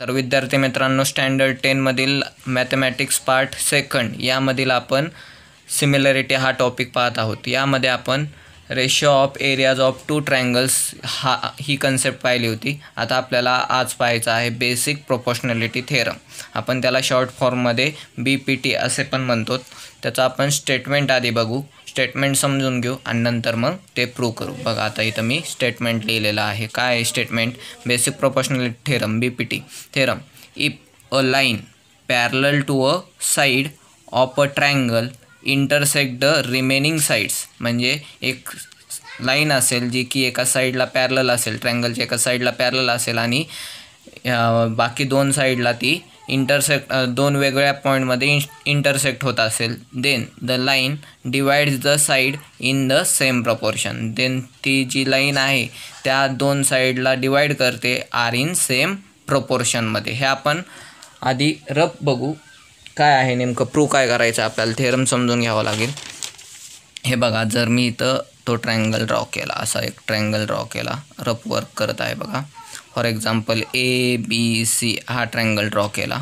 तर विद्यार्थी मित्रांनो स्टँडर्ड टेनमधील मॅथमॅटिक्स पार्ट सेकंड यामधील आपण सिमिलॅरिटी हा टॉपिक पाहत आहोत यामध्ये आपण ratio of areas of two triangles हा ही कन्सेप्ट पाहिली होती आता आपल्याला आज पाहायचं आहे बेसिक प्रोपोशनॅलिटी थेरम आपण त्याला शॉर्ट फॉर्ममध्ये बी पी टी असे पण म्हणतो त्याचा आपण स्टेटमेंट आधी बघू स्टेटमेंट समजून घेऊ आणि नंतर मग ते प्रूव्ह करू बघा आता इथं मी स्टेटमेंट लिहिलेलं आहे काय आहे statement basic proportional theorem B P T theorem if a line parallel to a side of a triangle intersect the remaining sides म्हणजे एक लाईन असेल जी की एका साईडला पॅरल असेल ट्रँगलच्या एका साईडला पॅरल असेल आणि बाकी दोन साईडला ती इंटरसेक्ट दोन वेगळ्या पॉईंटमध्ये इं इंटरसेक्ट होत असेल then the line divides the side in the same proportion then ती जी लाईन आहे त्या दोन साईडला डिवाइड करते आर इन सेम प्रपोर्शनमध्ये हे आपण आधी रफ बघू काय आहे नेमकं प्रू काय करायचं आपल्याला थेरम समजून घ्यावं लागेल हे बघा जर मी इथं तो ट्रँगल ड्रॉ केला असा एक ट्रँगल ड्रॉ केला रफ वर्क करत आहे बघा for example A B C हा ट्रँगल ड्रॉ केला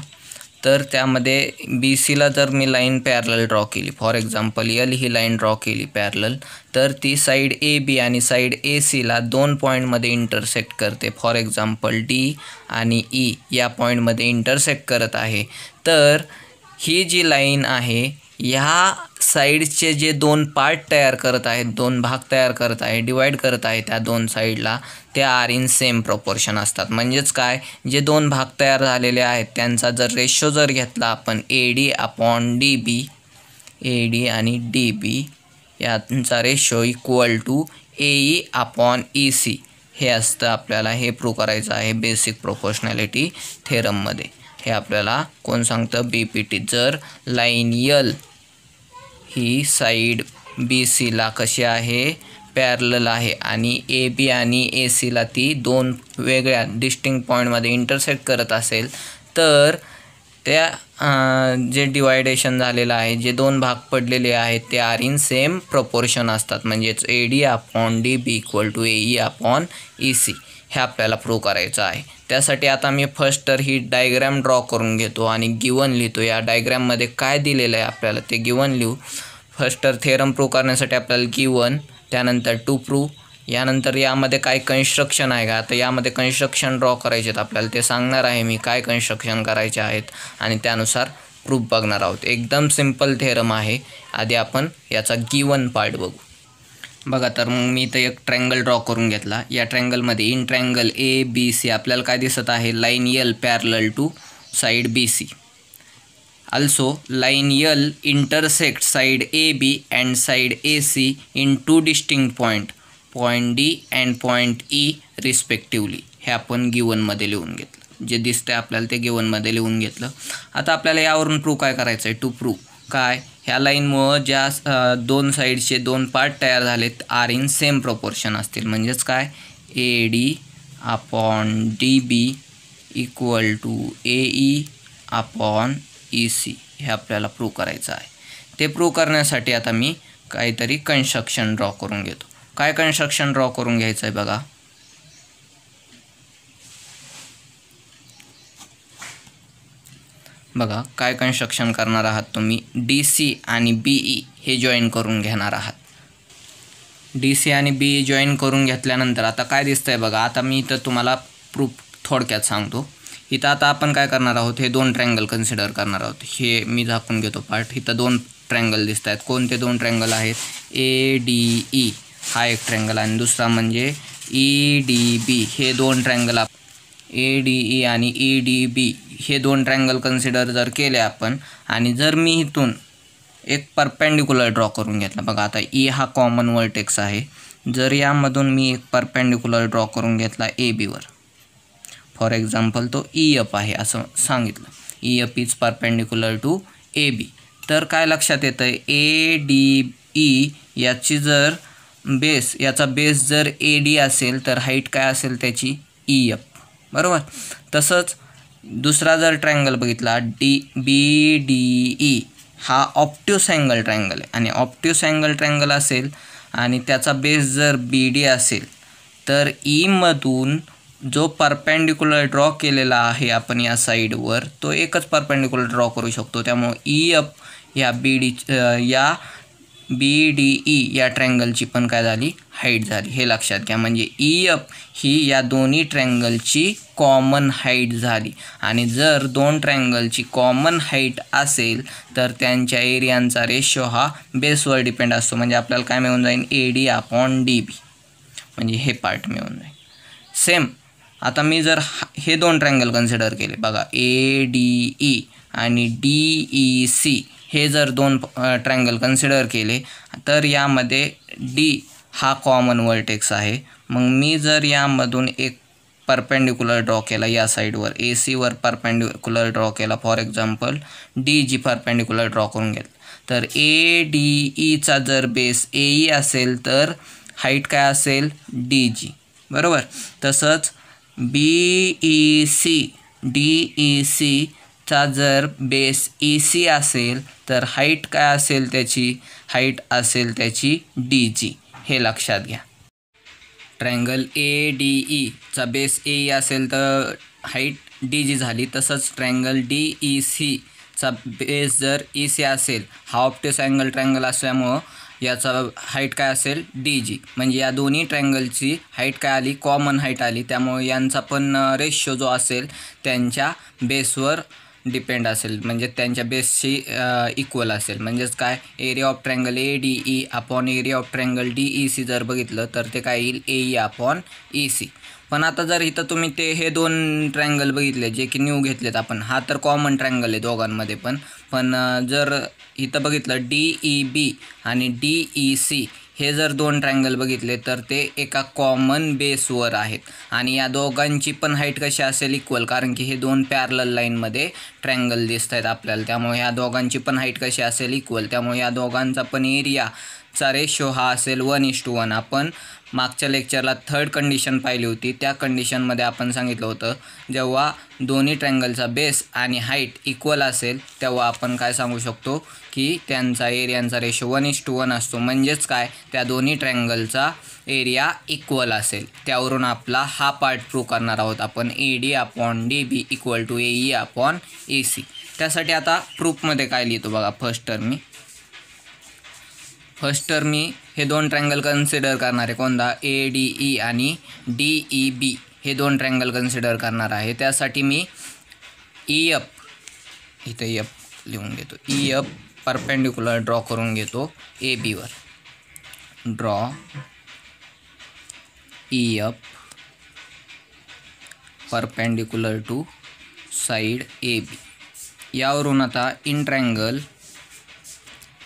तर त्यामध्ये बी सीला जर मी लाईन पॅरल ड्रॉ केली फॉर एक्झाम्पल यल ही लाईन ड्रॉ केली पॅरल तर ती साईड ए बी आणि साईड ए सीला दोन पॉईंटमध्ये इंटरसेक्ट करते फॉर एक्झाम्पल डी आणि ई e या पॉईंटमध्ये इंटरसेक्ट करत आहे तर ही जी लाईन आहे ह्या साईडचे जे दोन पार्ट तयार करत आहेत दोन भाग तयार करत आहे डिवाईड करत आहे त्या दोन साईडला ते आर इन सेम प्रोपोर्शन असतात म्हणजेच काय जे दोन भाग तयार झालेले आहेत त्यांचा जर रेशो जर घेतला आपण A D upon D B A D आणि डी बी यांचा ratio equal to A E upon E C हे असतं आपल्याला हे प्रूव्ह करायचं आहे बेसिक प्रोपोर्शनॅलिटी थेरममध्ये हे आपल्याला कोण सांगतं बी पी टी जर लाईन यल ही साईड बी सीला कशी आहे पॅरल आहे आणि ए बी आणि ए सीला ती दोन वेगळ्या डिस्टिंग पॉईंटमध्ये इंटरसेक्ट करत असेल तर त्या जे डिवायडेशन झालेलं आहे जे दोन भाग पडलेले आहेत ते आर इन सेम प्रपोर्शन असतात म्हणजेच A D upon D B equal to A E upon E C हे आपल्याला प्रूव्ह करायचं आहे त्यासाठी आता मी फर्स्ट तर ही डायग्रॅम ड्रॉ करून घेतो आणि गिवन लिहितो या डायग्रॅममध्ये काय दिलेलं आहे आपल्याला ते गिवन लिहू फर्स्ट तर थेरम प्रूव्ह करण्यासाठी आपल्याला गिवन त्यानंतर टू प्रूव्ह यानंतर यामध्ये काय कन्स्ट्रक्शन आहे का तर यामध्ये कन्स्ट्रक्शन ड्रॉ करायचे आहेत आपल्याला ते सांगणार आहे मी काय कन्स्ट्रक्शन करायचे आहेत आणि त्यानुसार प्रूफ बघणार आहोत एकदम सिम्पल थेरम आहे आधी आपण याचा गिवन पार्ट बघू बघा तर मग मी इथं एक ट्रँगल ड्रॉ करून घेतला या ट्रँगलमध्ये in triangle A B C आपल्याला काय दिसत आहे line L parallel to side B C also line L intersect side A B and side A C in two distinct point point D and point E respectively हे आपण गिवनमध्ये लिहून घेतलं जे दिसतं आपल्याला ते गिवनमध्ये लिहून घेतलं आता आपल्याला यावरून प्रूव्ह काय करायचं आहे टू प्रूव्ह काय ह्या लाईनमुळं ज्या दोन साईडचे दोन पार्ट तयार झालेत आर इन सेम प्रोपोर्शन असतील म्हणजेच काय A D upon D B equal to A E upon E C हे आपल्याला प्रूव करायचं आहे ते प्रूव करण्यासाठी आता मी काहीतरी कन्स्ट्रक्शन ड्रॉ करून घेतो काय कन्स्ट्रक्शन ड्रॉ करून घ्यायचं आहे बघा बघा काय कन्स्ट्रक्शन करणार आहात तुम्ही डी सी आणि बी ई e हे जॉईन करून घेणार आहात डी सी आणि बी ई जॉईन करून घेतल्यानंतर आता काय दिसतं आहे बघा आता मी इथं तुम्हाला प्रूफ थोडक्यात सांगतो इथं आता आपण काय करणार आहोत हे दोन ट्रँगल कन्सिडर करणार आहोत हे मी झाकून घेतो पार्ट इथं दोन ट्रँगल दिसत आहेत कोणते दोन ट्रँगल आहेत ए डी ई हा एक ट्रँगल आणि दुसरा म्हणजे ई डी बी हे दोन ट्रँगल आप ए डी ई आणि ई डी बी हे दोन ट्रँगल कन्सिडर जर केले आपण आणि जर मी इथून एक परपेंडिक्युलर ड्रॉ करून घेतला बघा आता ई e हा कॉमन वर्टेक्स आहे जर यामधून मी एक परपेंडिक्युलर ड्रॉ करून घेतला ए बीवर फॉर एक्झाम्पल तो ई e अप आहे असं सांगितलं E F is perpendicular to A B तर काय लक्षात येतं आहे ए डी e ई याची जर बेस याचा बेस जर ए डी असेल तर हाईट काय असेल त्याची ई अप बरोबर तसंच दुसरा जर ट्रँगल बघितला डी बी डी ई हा ऑप्ट्यूस अँगल ट्रायंगल आहे आणि ऑप्ट्यूस अँगल ट्रायंगल असेल आणि त्याचा बेस जर बी डी असेल तर ईमधून e जो परपेंडिक्युलर ड्रॉ केलेला आहे आपण या साईडवर तो एकच परपेंडिक्युलर ड्रॉ करू शकतो त्यामुळं ई e अप या बी डी या बी डी ई या ट्रँगलची पण काय झाली हाईट झाली हे लक्षात घ्या म्हणजे ई e एफ ही या दोन्ही ट्रँगलची कॉमन हाईट झाली आणि जर दोन ट्रँगलची कॉमन हाईट असेल तर त्यांच्या एरियांचा रेशो हा बेसवर डिपेंड असतो म्हणजे आपल्याला काय मिळून जाईल A D upon D B म्हणजे हे पार्ट मिळून जाईल सेम आता मी जर हे दोन ट्रँगल कन्सिडर केले बघा ए डी ई आणि डी ई सी हे जर दोन ट्रँगल कन्सिडर केले तर यामध्ये डी हा कॉमन वर्टेक्स आहे मग मी जर यामधून एक परपेंडिक्युलर ड्रॉ केला या साईडवर ए सीवर परपेंडिक्युलर ड्रॉ केला for example D G perpendicular draw करून घेत तर ए डी ईचा e जर बेस ए ई असेल तर हाईट काय असेल डी जी बरोबर तसंच B E C D E C चा जर बेस ए e सी असेल तर हाईट काय असेल त्याची हाईट असेल त्याची डी जी हे लक्षात घ्या ट्रँगल ए डी ईचा बेस ए असेल तर हाईट डी जी झाली तसंच ट्रँगल डी ई सी चा बेस जर ई e सी असेल हा ऑप्टिस अँगल ट्रँगल असल्यामुळं याचा हाईट काय असेल डी जी म्हणजे या दोन्ही ट्रँगलची हाईट काय आली कॉमन हाईट आली त्यामुळे यांचा पण रेशो जो असेल त्यांच्या बेसवर डिपेंड असेल म्हणजे त्यांच्या बेसशी इक्वल असेल म्हणजेच काय area of triangle A D E upon area of triangle D E C जर बघितलं तर ते काय येईल A E upon E C पण आता जर इथं तुम्ही ते हे दोन ट्रँगल बघितले जे की न्यू घेतलेत आपण हा तर कॉमन ट्रँगल आहे दोघांमध्ये पण पण जर इथं बघितलं डी ई बी आणि डी ई सी हे जर दोन ट्रँगल बघितले तर ते एका कॉमन बेसवर आहेत आणि या दोघांची पण हाईट कशी असेल इक्वल कारण की हे दोन पॅरल लाईनमध्ये ट्रँगल दिसत आहेत आपल्याला त्यामुळे या दोघांची पण हाईट कशी असेल इक्वल त्यामुळे या दोघांचा पण एरियाचा रेशो हा असेल वन इश टू वन आपण मागच्या लेक्चरला थर्ड कंडिशन पाहिली होती त्या कंडिशनमध्ये आपण सांगितलं होतं जेव्हा दोन्ही ट्रँगलचा बेस आणि हाईट इक्वल असेल तेव्हा आपण काय सांगू शकतो की त्यांचा एरियांचा ratio one is to one असतो म्हणजेच काय त्या दोन्ही ट्रँगलचा एरिया इक्वल असेल त्यावरून आपला हा पार्ट प्रूव्ह करणार आहोत आपण A D upon D B equal to A E upon A C त्यासाठी आता प्रूफमध्ये काय लिहितो बघा फर्स्ट टर्म मी फर्स्ट तर मी हे दोन ट्रँगल कन्सिडर करणार आहे कोणता ए डी ई आणि डी ई बी हे दोन ट्रँगल कन्सिडर करणार आहे त्यासाठी मी ई एप इथं एप लिहून घेतो ई एप परपेंडिक्युलर ड्रॉ करून घेतो ए बीवर draw E F perpendicular to side A B यावरून आता in triangle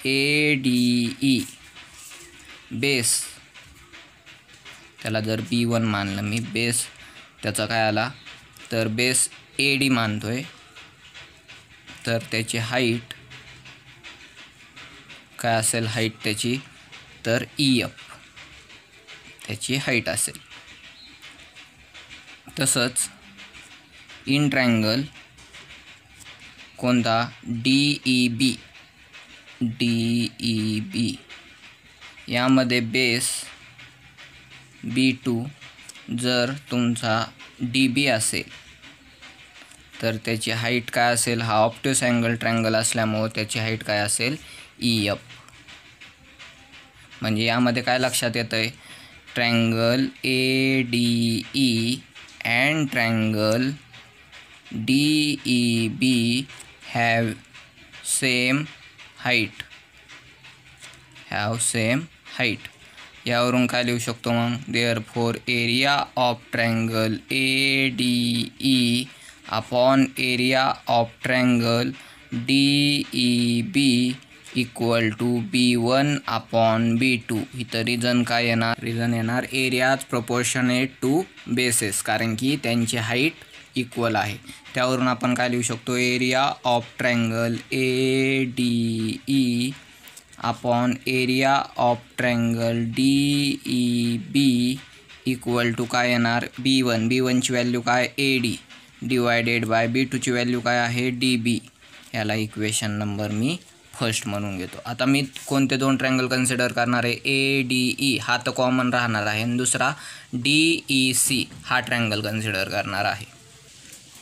A D E base त्याला जर बी वन मानलं मी बेस त्याचा काय आला तर बेस ए डी मानतो तर त्याची हाईट काय असेल हाईट त्याची तर ई एफ त्याची हाईट असेल तसंच इन ट्रँगल कोणता D E B D E B यामध्ये बेस बी टू जर तुमचा डी बी असेल तर त्याची हाईट काय असेल हा ऑप्टिस अँगल ट्रँगल असल्यामुळं त्याची हाईट काय असेल ई e एफ म्हणजे यामध्ये काय लक्षात येतं आहे triangle A D E and triangle D E B have same height have same height यावरून काय लिहू शकतो मग therefore area of triangle A D E upon area of triangle D E B equal to B one upon B two इथं reason काय येणार reason येणार areas proportionate to bases कारण की त्यांची हाईट इक्वल आहे त्यावरून आपण काय लिहू शकतो area of triangle A D E upon area of triangle D E B equal to काय येणार बी वन बी वनची व्हॅल्यू काय A D divided by B टूची व्हॅल्यू काय आहे डी बी याला इक्वेशन नंबर मी फर्स्ट म्हणून घेतो आता मी कोणते दोन ट्रँगल कन्सिडर करणार आहे ए डी ई हा तर कॉमन राहणार आहे आणि दुसरा डी ई सी हा ट्रँगल कन्सिडर करणार आहे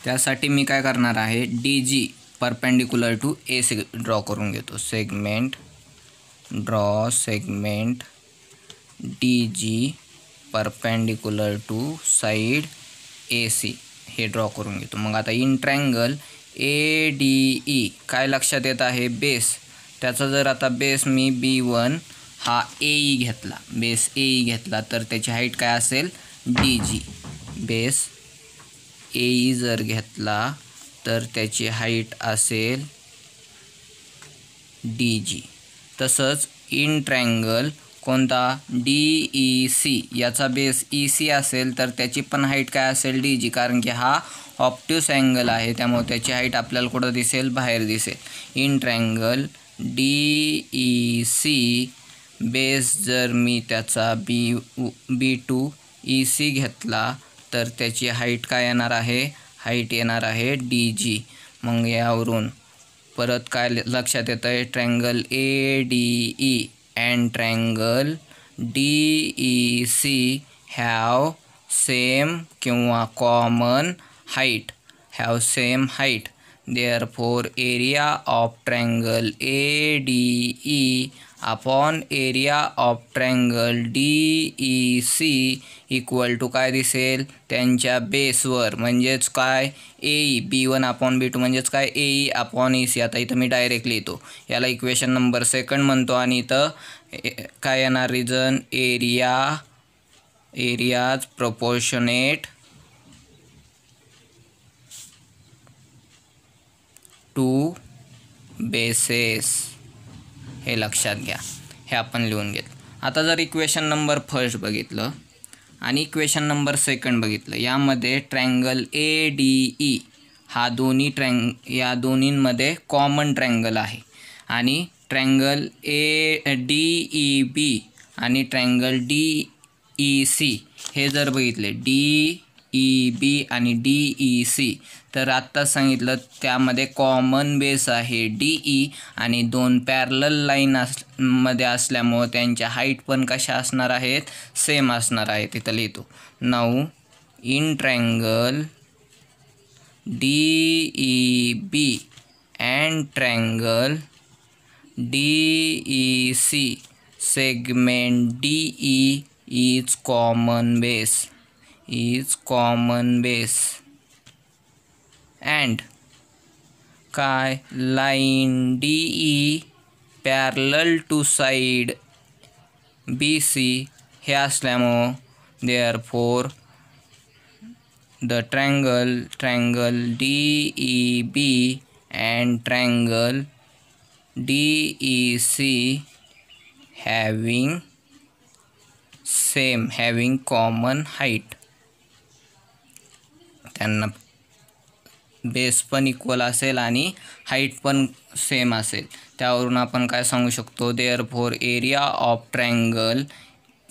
त्यासाठी मी काय करणार आहे D G perpendicular to A seg draw करून घेतो segment draw segment D G perpendicular to side A C हे ड्रॉ करून घेतो मग आता इन ए डी ई काय लक्षात येत आहे बेस त्याचा जर आता बेस मी बी वन हा ए e घेतला बेस ए e घेतला तर त्याची हाईट काय असेल डी जी बेस ए जर घेतला तर त्याची हाईट असेल डी जी तसंच इन ट्रँगल कोणता डी ई सी याचा बेस ई सी असेल तर त्याची पण हाईट काय असेल डी जी कारण की हा ऑप्टिव्स अँगल आहे त्यामुळे त्याची हाईट आपल्याला कुठं दिसेल बाहेर दिसेल in triangle D E C base जर मी त्याचा B B two E C घेतला तर त्याची हाईट काय येणार आहे हाईट येणार आहे डी जी मग यावरून परत काय लक्षात येतं आहे triangle A D E and triangle D E C have same किंवा common height have same height therefore area of triangle A D E upon area of triangle D E C equal to काय दिसेल त्यांच्या बेसवर म्हणजेच काय E B one upon B two म्हणजेच काय E upon E C आता इथं मी डायरेक्ट लिहितो याला इक्वेशन नंबर सेकंड म्हणतो आणि इथं काय येणार reason area areas proportionate to bases हे लक्षात घ्या हे आपण लिहून घेत आता जर इक्वेशन नंबर फर्स्ट बघितलं आणि इक्वेशन नंबर सेकंड बघितलं यामध्ये ट्रँगल ए डी ई हा दोन्ही ट्रँग या दोन्हींमध्ये कॉमन ट्रँगल आहे आणि triangle A D E B आणि ट्रँगल डी ई सी हे जर बघितले डी ई e, बी आणि डी ई सी तर आत्ता सांगितलं त्यामध्ये कॉमन बेस आहे डी ई e आणि दोन पॅरलल लाईन अस मध्ये असल्यामुळं त्यांच्या हाईट पण कशा असणार आहेत सेम असणार आहे तिथं लिहितो नऊ in triangle D E B and triangle D E C segment D E is common base is common base and chi line DE parallel to side BC has lamo therefore the triangle triangle DEB and triangle DEC having same having common height त्यांना base पण equal असेल आणि height पण same असेल त्यावरून आपण काय सांगू शकतो therefore area of triangle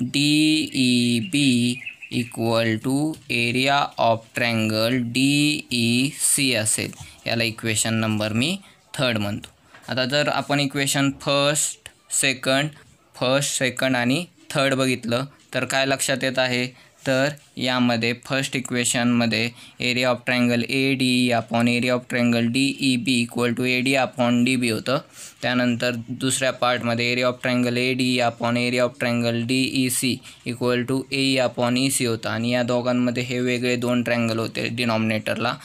D E B equal to area of triangle D E C असेल याला इक्वेशन नंबर मी थर्ड म्हणतो आता जर आपण equation first second first second आणि थर्ड बघितलं तर काय लक्षात येत आहे तर यामध्ये फर्स्ट इक्वेशनमध्ये area of triangle A D E upon area of triangle D E B equal to A D upon D B होतं त्यानंतर दुसऱ्या पार्टमध्ये area of triangle A D E upon area of triangle D E C equal to A E upon E C होतं आणि या दोघांमध्ये हे वेगळे दोन ट्रँगल होते डिनॉमिनेटरला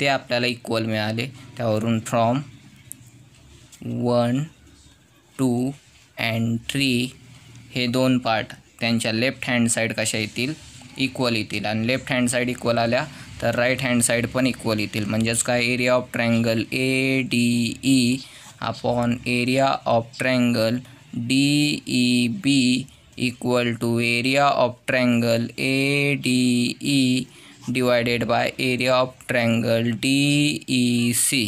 ते आपल्याला इक्वल मिळाले त्यावरून from one two and three हे दोन पार्ट त्यांच्या लेफ्ट हँड साईड कशा येतील equal left hand side equal आया तो राइट हैंड साइड पन इक्वल येतील म्हणजेच area of triangle A D E upon area of triangle D E B equal to area of triangle A D E divided by area of triangle D E C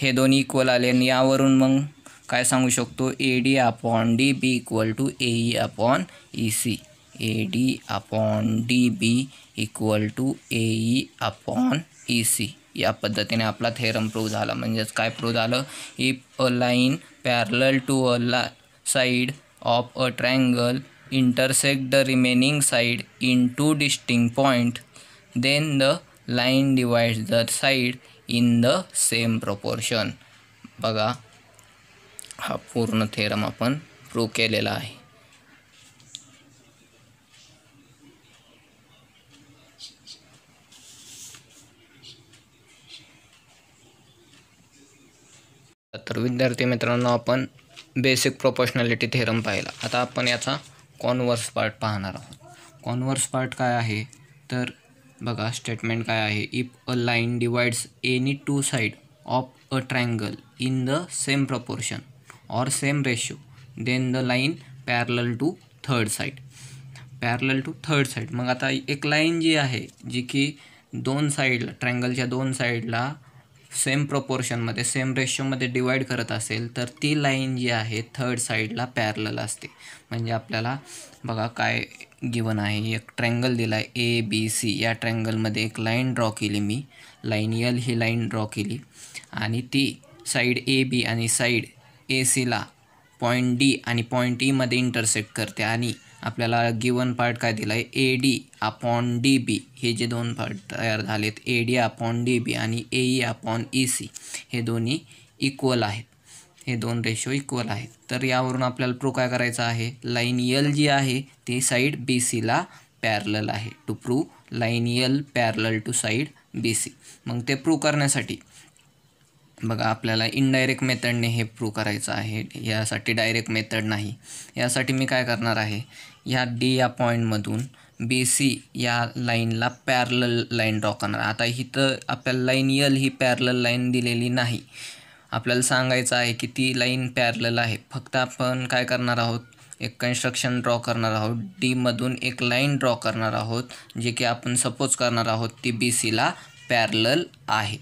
हे दोन equal आए आणि मग का संगू शकतो ए D upon D B equal to A E upon E C A D upon D B equal to A E upon E C या पद्धतीने आपला थेरम प्रूव्ह झाला म्हणजेच काय प्रूव्ह झालं if a line parallel to a ला side of a triangle intersect the remaining side in two distinct point then the line divide the side in the same proportion बघा हा पूर्ण theorem आपण prove केलेला आहे तर विद्यार्थी मित्रांनो आपण बेसिक प्रोपोर्शनॅलिटी थेरम पाहिला आता आपण याचा कॉन्व्हर्स पार्ट पाहणार आहोत कॉन्व्हर्स पार्ट काय आहे तर बघा स्टेटमेंट काय आहे if a line divides any two side of a triangle in the same proportion or same ratio then the line parallel to third side parallel to third side मग आता एक line जी आहे जी की दोन साईडला ट्रँगलच्या दोन साईडला सेम प्रपोर्शनमध्ये सेम रेशोमध्ये डिवाइड करत असेल तर ती लाईन जी आहे थर्ड साईडला पॅरलल असते म्हणजे आपल्याला बघा काय गिवन आहे एक ट्रँगल दिला आहे ए बी सी या ट्रँगलमध्ये एक लाईन ड्रॉ केली मी लाईन एल ही लाईन ड्रॉ केली आणि ती साईड ए बी आणि साईड ए सीला पॉईंट डी आणि पॉईंट ईमध्ये इंटरसेक्ट करते आणि आपल्याला गिवन पार्ट काय दिला आहे A D upon D B हे जे दोन पार्ट तयार झालेत A D upon D B आणि A E upon E C हे दोन्ही इक्वल आहेत हे दोन रेशो इक्वल आहेत तर यावरून आपल्याला प्रूव्ह काय करायचं आहे लाईन यल जी आहे ती साईड बी सीला पॅरल आहे to prove line L parallel to side B C मग ते प्रूव्ह करण्यासाठी बघा आपल्याला इनडायरेक्ट मेथडने हे प्रूव्ह करायचं आहे यासाठी डायरेक्ट मेथड नाही यासाठी मी काय करणार आहे या डी या पॉईंटमधून बी सी या लाईनला पॅरल लाईन ड्रॉ करणार आता इथं आपल्याला लाईन यल ही पॅरल लाईन दिलेली नाही आपल्याला सांगायचं आहे की ती लाईन पॅरल आहे फक्त आपण काय करणार आहोत एक कन्स्ट्रक्शन ड्रॉ करणार आहोत डीमधून एक लाईन ड्रॉ करणार आहोत जे की आपण सपोज करणार आहोत ती बी सीला पॅरल आहे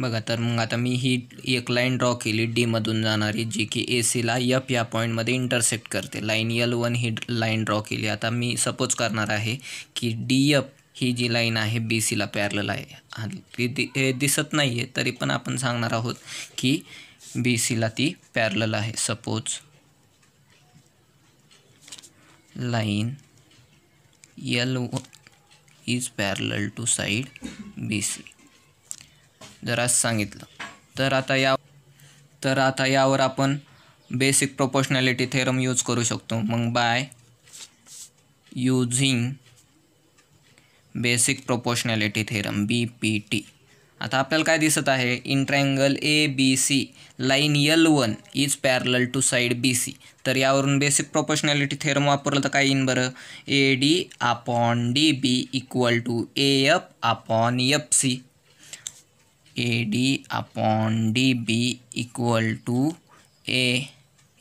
बघा तर मग आता मी ही एक लाईन ड्रॉ केली डीमधून जाणारी जी की ए सीला यप या पॉईंटमध्ये इंटरसेप्ट करते लाईन यल वन ही लाईन ड्रॉ केली आता मी सपोज करणार आहे की डी यप ही जी लाईन आहे बी सीला पॅरल आहे ती दि दिसत नाही आहे तरी पण आपण सांगणार आहोत की बी सीला ती पॅरल आहे suppose line L is parallel to side B C जरा सांगितलं तर आता या तर आता यावर आपण बेसिक प्रोपोर्शनॅलिटी थेरम यूज करू शकतो मग by using basic proportionality theorem B P T आता आपल्याला काय दिसत आहे in A B C line L one is parallel to side B C तर यावरून बेसिक प्रोपोर्शनॅलिटी थेरम वापरलं तर काय इन बरं A D upon D B equal to A F upon F C A D upon D B equal to A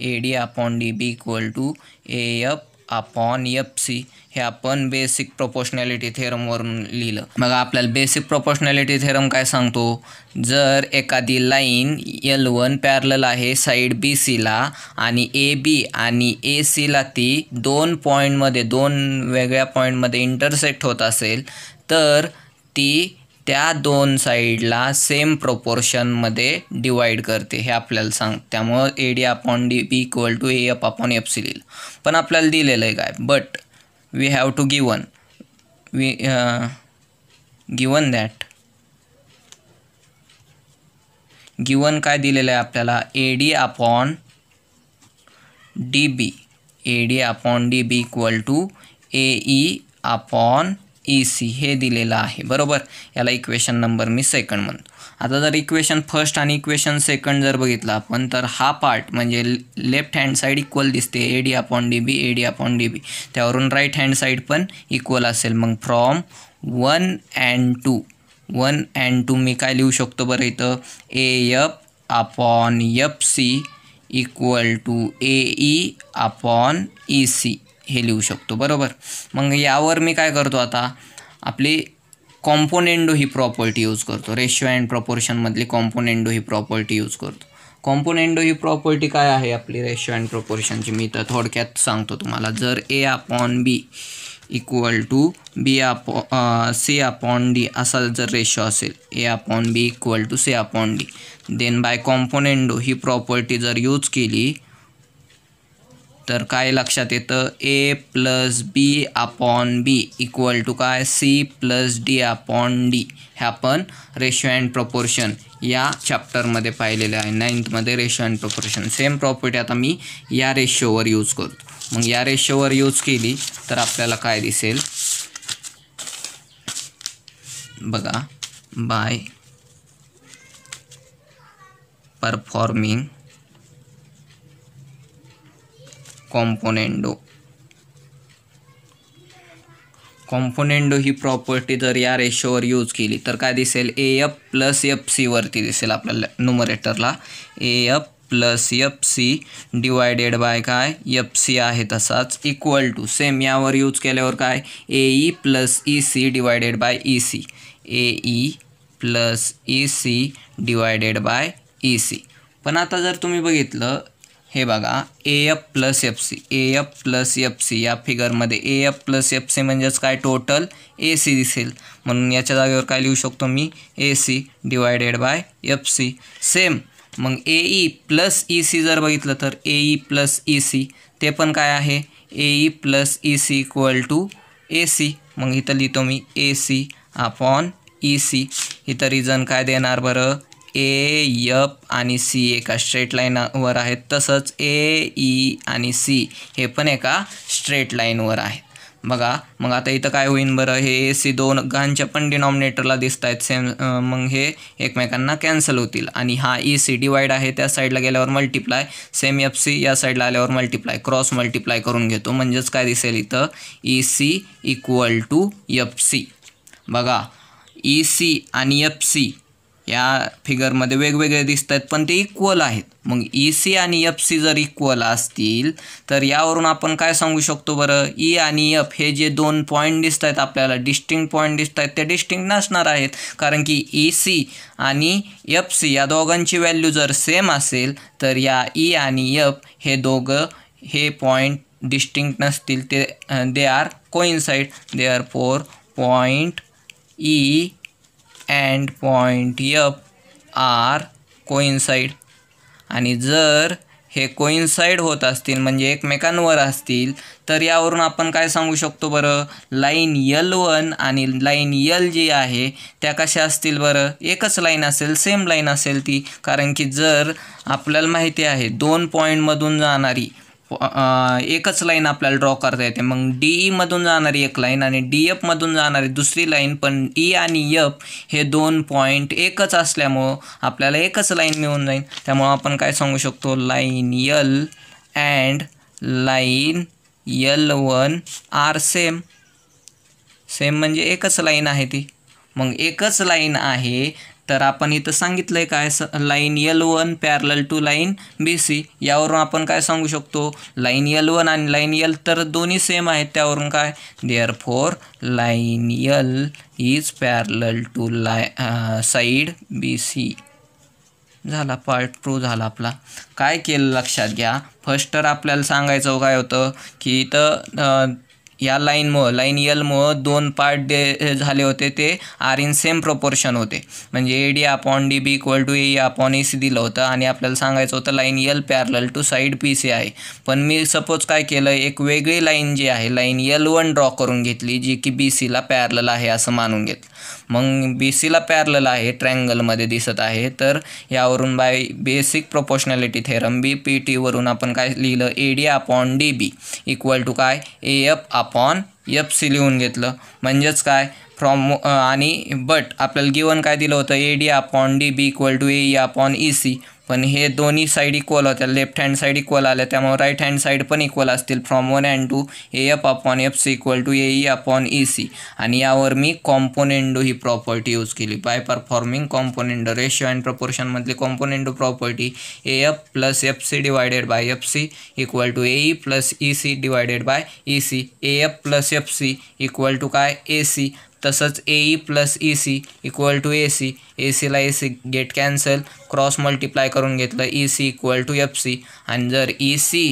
A D upon D B equal to A F upon F C हे आपण basic proportionality थेरमवरून लिहिलं मग आपल्याला basic proportionality theorem काय सांगतो जर एखादी line L one पॅरल आहे साईड बी सीला आणि ए बी आणि ए सीला ती दोन पॉईंटमध्ये दोन वेगळ्या पॉईंटमध्ये इंटरसेक्ट होत असेल तर ती त्या दोन साईडला सेम प्रोपोर्शनमध्ये डिवाइड करते हे आपल्याला सांग त्यामुळं A D upon D B equal to A up upon F C लिहिलं पण आपल्याला दिलेलं आहे काय but we have to given we given that given काय दिलेलं आहे आपल्याला A D upon D B A D upon D B equal to A E upon E e C हे दिलेलं आहे बरोबर याला इक्वेशन नंबर मी सेकंड म्हणतो आता जर इक्वेशन फर्स्ट आणि इक्वेशन सेकंड जर बघितलं आपण तर हा पार्ट म्हणजे लेफ्ट हँड साईड इक्वल दिसते A D upon D B A D upon D B त्यावरून राईट हँड साईड पण इक्वल असेल मग from one and two one and two मी काय लिहू शकतो बरं इथं A F upon F C equal to A E upon E C हे लिहू शकतो बरोबर मग यावर मी काय करतो आता आपली कॉम्पोनेंडो ही प्रॉपर्टी यूज करतो रेशो अँड प्रोपोर्शनमधली कॉम्पोनेंडो ही प्रॉपर्टी यूज करतो कॉम्पोनेंडो ही प्रॉपर्टी काय आहे आपली रेशो अँड प्रोपोर्शनची मी तर थोडक्यात सांगतो तुम्हाला जर A upon B equal to B upon C upon D असा जर रेशो असेल A upon B equal to C upon D then by componendo ही प्रॉपर्टी जर यूज केली तर काय लक्षात येतं A plus B upon B equal to काय C plus D upon D हे आपण रेशो अँड प्रपोर्शन या चॅप्टरमध्ये पाहिलेलं आहे नाईन्थमध्ये ratio and proportion same property आता मी या रेशोवर यूज करतो मग या रेशोवर यूज केली तर आपल्याला काय दिसेल बघा बाय परफॉर्मिंग कॉम्पोनेंडो कॉम्पोनेंडो ही प्रॉपर्टी जर या रेशोवर यूज केली तर काय दिसेल ए एफ प्लस एफ सीवरती दिसेल आपल्याला नुमरेटरला A F plus F C divided by काय एफ सी आहे तसाच इक्वल टू सेम यावर यूज केल्यावर काय A E plus E C divided by E C A E plus E C divided by E C पण आता जर तुम्ही बघितलं हे बघा ए F plus F C A F plus F C या फिगरमध्ये A F plus F C म्हणजेच काय टोटल ए सी दिसेल म्हणून याच्या जागेवर काय लिहू शकतो मी A C divided by F C same मग A E plus E C जर बघितलं तर A E plus E C ते पण काय आहे A E plus E C equal to A C मग इथं लिहितो मी A C upon E C इथं रिझन काय देणार बरं ए यप आणि सी एका स्ट्रेट लाईनवर आहेत तसंच ए ई आणि सी हे पण एका स्ट्रेट लाईनवर आहेत बघा मग आता इथं काय होईन बरं हे ए सी दोन घांच्या पण डिनॉमिनेटरला दिसत आहेत सेम मग हे एकमेकांना कॅन्सल होतील आणि हा ई सी डिवाईड आहे त्या साईडला गेल्यावर मल्टिप्लाय सेम एफ सी या साईडला आल्यावर मल्टिप्लाय क्रॉस मल्टिप्लाय करून घेतो म्हणजेच काय दिसेल इथं E C equal to F C बघा ई e, सी आणि एफ सी या फिगरमध्ये वेगवेगळे दिसत आहेत पण ते इक्वल आहेत मग ई e सी आणि एफ सी जर इक्वल असतील तर यावरून आपण काय सांगू शकतो बरं ई e आणि एफ हे जे दोन पॉईंट दिसत आहेत आपल्याला डिस्टिंग पॉईंट दिसत आहेत ते डिस्टिंग नसणार आहेत कारण की ई e सी आणि एफ सी या दोघांची व्हॅल्यू जर सेम असेल तर या ई आणि एफ हे दोघं हे पॉईंट डिस्टिंग नसतील ते they are side they are for point E and point F are coincide आणि जर हे कोइन्साईड होत असतील म्हणजे एकमेकांवर असतील तर यावरून आपण काय सांगू शकतो बरं लाईन यल वन आणि लाईन यल जी आहे त्या कशा असतील बरं एकच लाईन असेल सेम लाईन असेल ती कारण की जर आपल्याला माहिती आहे दोन पॉईंटमधून जाणारी एकच लाईन आपल्याला ड्रॉ करता येते मग डी ईमधून e जाणारी एक लाईन आणि डी एफमधून जाणारी दुसरी लाईन पण ई e आणि यफ हे दोन पॉईंट एकच असल्यामुळं आपल्याला एकच लाईन मिळून जाईल त्यामुळं आपण काय सांगू शकतो line L and line L one are same same म्हणजे एकच लाईन आहे ती मग एकच लाईन आहे तर आपण इथं सांगितलं आहे काय स line L one parallel to line B C यावरून आपण काय सांगू शकतो लाईन यल वन आणि लाईन यल तर दोन्ही सेम आहेत त्यावरून काय therefore line L is parallel to line side B C झाला पार्ट टू झाला आपला काय केलं लक्षात घ्या फर्स्ट तर आपल्याला सांगायचं हो काय होतं की इथं या लाईनमुळं लाईन यलमुळं दोन पार्ट डे झाले होते ते आर इन सेम प्रोपोर्शन होते म्हणजे A D upon D B equal to A upon A C दिलं होतं आणि आपल्याला सांगायचं होतं line L parallel to side P C आहे पण मी सपोज काय केलं एक वेगळी लाईन जी आहे लाईन यल वन ड्रॉ करून घेतली जी की बी सीला पॅरल आहे असं मानून घेतलं मग बी सीला पॅरल आहे ट्रँगलमध्ये दिसत आहे तर यावरून by basic proportionality theorem B P टीवरून आपण काय लिहिलं A D upon D B equal to काय A F upon upon F C लिहून घेतलं म्हणजेच काय फ्रॉम आणि बट आपल्याला गिवन काय दिलं होतं A D upon D B equal to A upon E C पण हे दोन्ही साईड इक्वल होत्या लेफ्ट हँड साईड इक्वल आल्या त्यामुळे राईट हँड साईड पण इक्वल असतील from one and two A F upon F C equal to A E upon E C आणि यावर मी कॉम्पोनेंडो ही प्रॉपर्टी यूज केली by performing componendo ratio and प्रपोर्शनमधली componendo property A F plus F C divided by F C equal to A E plus E C divided by E C A F plus F C equal to काय A C तसंच A E plus E C equal to A C A सीला A C get cancel cross multiply करून घेतलं E C equal to F C आणि जर E e C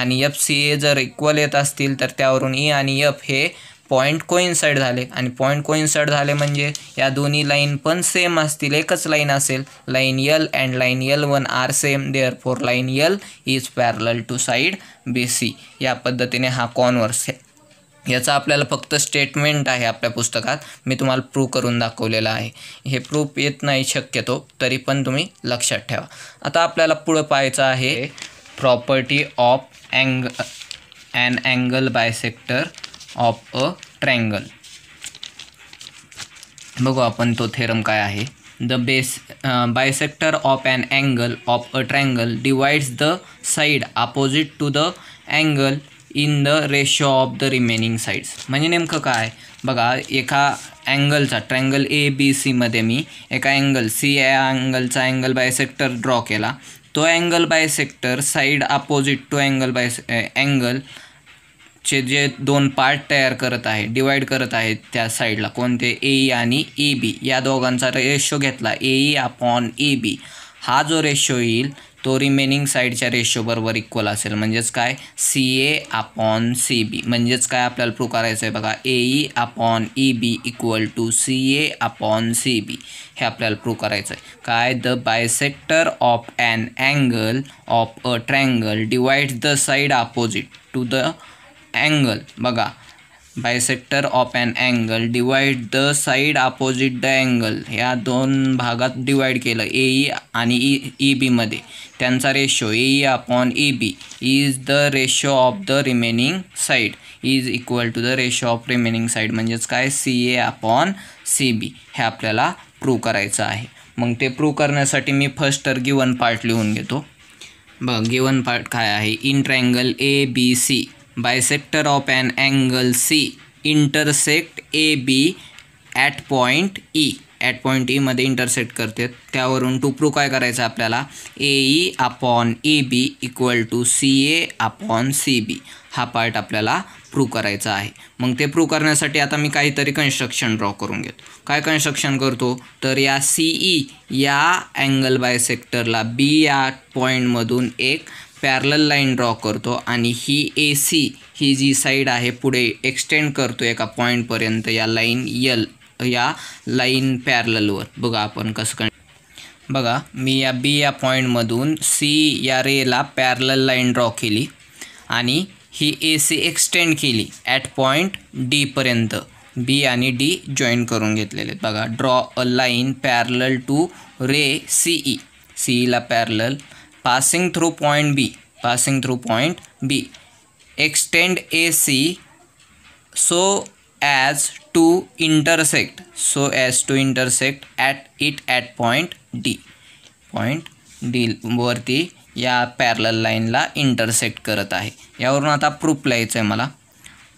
आणि F C A जर equal येत असतील तर त्यावरून ई e आणि एफ हे पॉईंट कोइन्साईड झाले आणि पॉईंट कोइनसाइड झाले म्हणजे या दोन्ही लाईन पण सेम असतील एकच लाईन असेल line L and line L one are same therefore line L is parallel to side B C या पद्धतीने हा कॉन्वर्स याचा आपल्याला फक्त स्टेटमेंट आहे आपल्या पुस्तकात मी तुम्हाला प्रूव्ह करून दाखवलेलं आहे हे प्रूफ येत नाही शक्यतो तरी पण तुम्ही लक्षात ठेवा आता आपल्याला पुढं पाहायचं आहे प्रॉपर्टी ऑफ अँग and angle bisector of a triangle बघू आपण तो थेरम काय आहे the base bisector of and angle of a triangle divides the side opposite to the angle in the ratio of the remaining sides म्हणजे नेमकं काय बघा एका अँगलचा ट्रँगल ए बी सीमध्ये मी एका अँगल सी या अँगलचा अँगल सेक्टर ड्रॉ केला तो angle sector side opposite to angle by angle चे जे दोन पार्ट तयार करत आहे डिवाइड करत आहेत त्या साईडला कोणते ए ई आणि ए बी या दोघांचा रेशो घेतला ए ई अपॉन ए बी हा जो रेशो येईल तो रिमेनिंग साईडच्या रेशोबरोबर इक्वल असेल म्हणजेच काय C A upon C B म्हणजेच काय आपल्याला प्रू करायचं आहे बघा A upon E B equal to C A upon C B हे आपल्याला प्रू करायचं आहे काय the bisector of an angle of a triangle divide the side opposite to the angle बघा bisector of an angle divide the side opposite the angle ह्या दोन भागात divide केलं ए ई e आणि ई e, ई बीमध्ये त्यांचा ratio A upon A B is the ratio of the remaining side is equal to the ratio of remaining side म्हणजेच काय C A upon C B हे आपल्याला prove करायचं आहे मग ते प्रूव्ह करण्यासाठी मी फर्स्ट तर गिवन पार्ट लिहून घेतो बघ गिवन पार्ट काय आहे in triangle A B C bisector of and angle C intersect A B at point E at point ईमध्ये इंटरसेक्ट करते त्यावरून टू प्रू काय करायचं आपल्याला A E upon A B equal to C A upon C B हा part आपल्याला Pru करायचा आहे मग ते प्रू करण्यासाठी आता मी काहीतरी कन्स्ट्रक्शन ड्रॉ करून घेतो काय कन्स्ट्रक्शन करतो तर या सी ई e या अँगल बाय सेक्टरला बी या पॉईंटमधून एक पॅरल लाईन ड्रॉ करतो आणि ही A C he G side आहे पुढे एक्सटेंड करतो एका पॉईंटपर्यंत या लाईन यल या लाईन पॅरलवर बघा आपण कसं कं बघा मी या बी या पॉईंटमधून सी या रेला पॅरल लाईन ड्रॉ केली आणि ही ए सी एक्सटेंड केली ॲट पॉईंट डीपर्यंत बी आणि डी जॉईन करून घेतलेले आहेत बघा draw a line parallel to ray C C सीईला parallel passing through point B passing through point B extend A C so as to intersect so as to intersect at it at point D point D वरती या पॅरल लाईनला intersect करत आहे यावरून आता proof लिहायचं आहे मला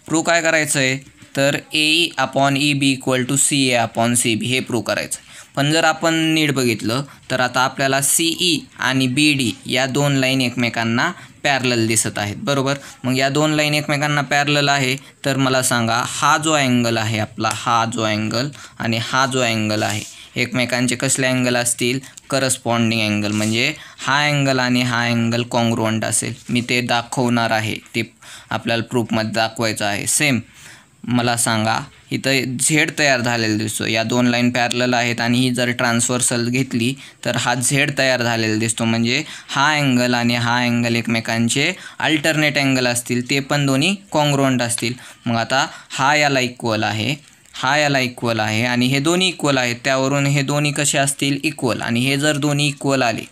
प्रू काय करायचं आहे तर A E upon E B equal to C A upon C B हे प्रू करायचं आहे पण जर आपण नीट बघितलं तर आता आपल्याला सी ई e आणि बी डी या दोन लाईन एकमेकांना पॅरल दिसत आहेत बरोबर मग या दोन लाईन एकमेकांना पॅरल आहे तर मला सांगा हा जो अँगल आहे आपला हा जो अँगल आणि हा जो अँगल आहे एकमेकांचे कसले अँगल असतील करस्पॉन्डिंग अँगल म्हणजे हा अँगल आणि हा अँगल कॉंग्रोंट असेल मी ते दाखवणार आहे ते आपल्याला प्रूफमध्ये दाखवायचं आहे सेम मला सांगा इथं झेड तयार झालेला दिसतो या दोन लाईन पॅरल आहेत आणि ही जर ट्रान्सवर्सल घेतली तर हा झेड तयार झालेला दिसतो म्हणजे हा अँगल आणि हा अँगल एकमेकांचे अल्टरनेट अँगल असतील ते पण दोन्ही कॉंग्रोंट असतील मग आता हा याला इक्वल आहे हा याला इक्वल आहे आणि हे दोन्ही इक्वल आहेत त्यावरून हे दोन्ही कसे असतील इक्वल आणि हे जर दोन्ही इक्वल आले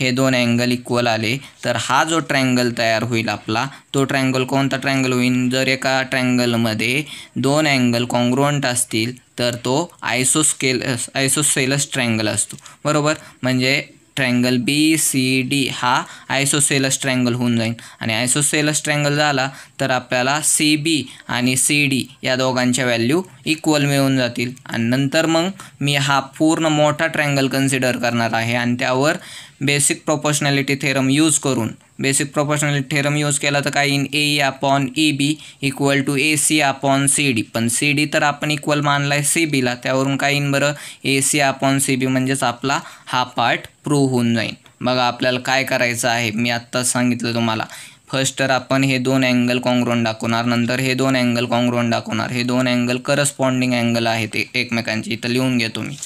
हे दोन अँगल इक्वल आले तर हा जो ट्रँगल तयार होईल आपला तो ट्रँगल कोणता ट्रँगल होईल जर एका ट्रँगलमध्ये दोन अँगल कॉन्ग्रोंट असतील तर तो आयसोस्केल आयसोसेलस ट्रँगल असतो बरोबर म्हणजे ट्रँगल बी सी डी हा आयसोसेलस ट्रँगल होऊन जाईल आणि आयसोसेलस ट्रँगल झाला तर आपल्याला सी बी आणि सी डी या दोघांच्या व्हॅल्यू इक्वल मिळून जातील आणि नंतर मग मी हा पूर्ण मोठा ट्रँगल कन्सिडर करणार आहे आणि त्यावर बेसिक प्रोपोर्शनॅलिटी थेरम यूज करून बेसिक प्रोपोर्शनॅलिटी थेरम यूज केला तर काय in A upon E B equal to A C upon C D पण सी डी तर आपण इक्वल मानला आहे सी बीला त्यावरून काय इन बरं A C upon C B म्हणजेच आपला हा पार्ट प्रूव्ह होऊन जाईल बघा आपल्याला काय करायचं आहे मी आत्ताच सांगितलं तुम्हाला फर्स्ट तर आपण हे दोन अँगल कॉंग्रोन दाखवणार नंतर हे दोन अँगल कॉंग्रोन दाखवणार हे दोन अँगल करस्पॉन्डिंग अँगल आहेत एकमेकांची इथं लिहून घेतो मी